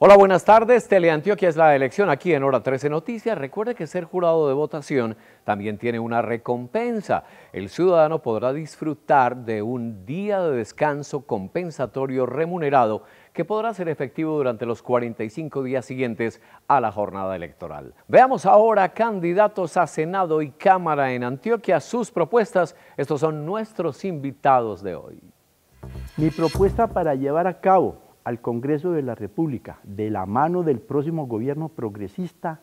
Hola, buenas tardes. Teleantioquia es la elección aquí en Hora 13 Noticias. Recuerde que ser jurado de votación también tiene una recompensa. El ciudadano podrá disfrutar de un día de descanso compensatorio remunerado que podrá ser efectivo durante los 45 días siguientes a la jornada electoral. Veamos ahora candidatos a Senado y Cámara en Antioquia, sus propuestas. Estos son nuestros invitados de hoy. Mi propuesta para llevar a cabo al Congreso de la República de la mano del próximo gobierno progresista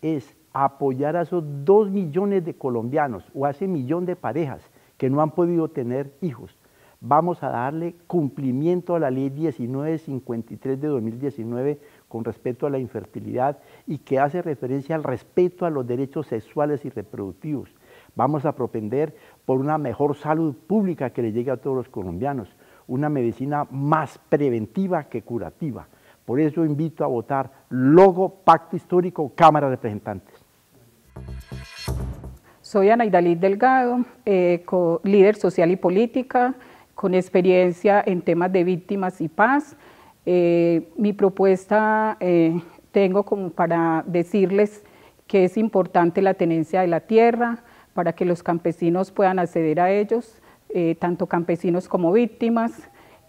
es apoyar a esos dos millones de colombianos o a ese millón de parejas que no han podido tener hijos. Vamos a darle cumplimiento a la ley 1953 de 2019 con respecto a la infertilidad y que hace referencia al respeto a los derechos sexuales y reproductivos. Vamos a propender por una mejor salud pública que le llegue a todos los colombianos una medicina más preventiva que curativa. Por eso invito a votar Logo, Pacto Histórico, Cámara de Representantes. Soy Ana Delgado, eh, líder social y política, con experiencia en temas de víctimas y paz. Eh, mi propuesta eh, tengo como para decirles que es importante la tenencia de la tierra para que los campesinos puedan acceder a ellos, eh, tanto campesinos como víctimas,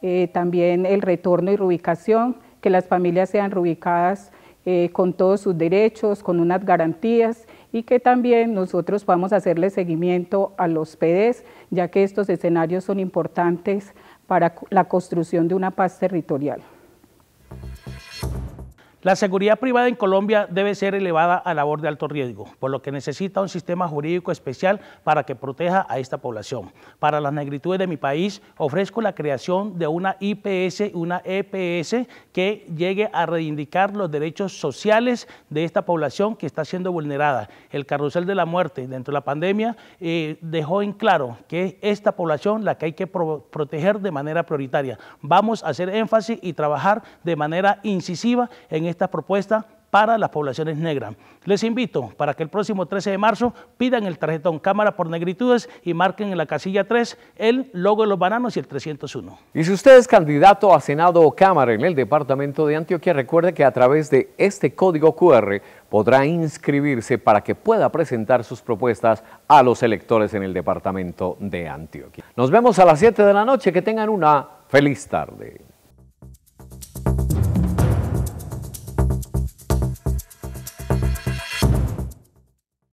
eh, también el retorno y reubicación, que las familias sean reubicadas eh, con todos sus derechos, con unas garantías y que también nosotros podamos hacerle seguimiento a los PDs, ya que estos escenarios son importantes para la construcción de una paz territorial. La seguridad privada en Colombia debe ser elevada a labor de alto riesgo, por lo que necesita un sistema jurídico especial para que proteja a esta población. Para las negritudes de mi país, ofrezco la creación de una IPS una EPS que llegue a reivindicar los derechos sociales de esta población que está siendo vulnerada. El carrusel de la muerte dentro de la pandemia eh, dejó en claro que esta población la que hay que proteger de manera prioritaria. Vamos a hacer énfasis y trabajar de manera incisiva en esta propuesta para las poblaciones negras. Les invito para que el próximo 13 de marzo pidan el tarjetón Cámara por Negritudes y marquen en la casilla 3 el logo de los bananos y el 301. Y si usted es candidato a Senado o Cámara en el Departamento de Antioquia, recuerde que a través de este código QR podrá inscribirse para que pueda presentar sus propuestas a los electores en el Departamento de Antioquia. Nos vemos a las 7 de la noche. Que tengan una feliz tarde.